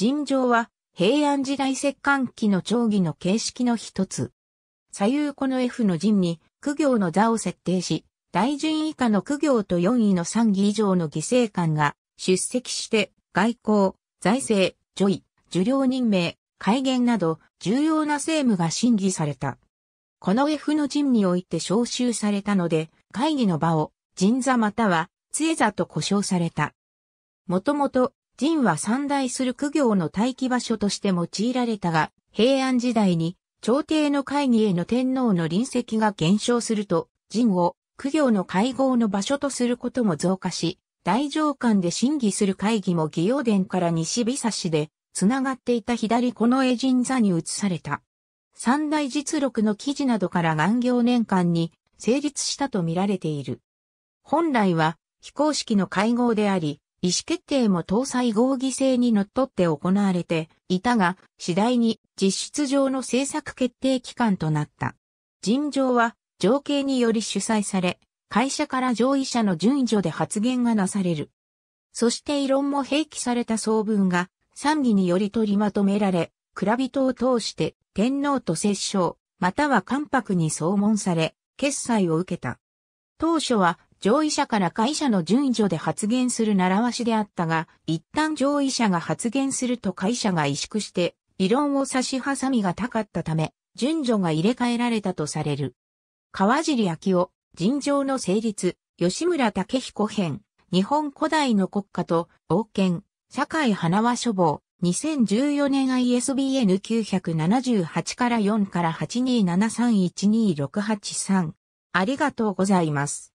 尋常は平安時代摂関期の長儀の形式の一つ。左右この F の陣に苦行の座を設定し、大順以下の苦行と4位の3議以上の犠牲官が出席して外交、財政、助位、受領任命、改元など重要な政務が審議された。この F の陣において召集されたので、会議の場を人座または杖座と呼称された。もともと神は三大する苦行の待機場所として用いられたが、平安時代に朝廷の会議への天皇の臨席が減少すると、神を苦行の会合の場所とすることも増加し、大上官で審議する会議も義陽殿から西日差しで、繋がっていた左この絵神座に移された。三大実録の記事などから元行年間に成立したと見られている。本来は非公式の会合であり、意思決定も搭載合議制にのっとって行われていたが、次第に実質上の政策決定機関となった。尋常は情景により主催され、会社から上位者の順序で発言がなされる。そして異論も併記された総文が、賛議により取りまとめられ、蔵人を通して天皇と摂政、または関白に総問され、決裁を受けた。当初は上位者から会社の順序で発言する習わしであったが、一旦上位者が発言すると会社が萎縮して、異論を差し挟みが高かったため、順序が入れ替えられたとされる。川尻昭夫、尋常の成立、吉村武彦編、日本古代の国家と、王権、社会花輪書房、2014年 ISBN978 から4から827312683。ありがとうございます。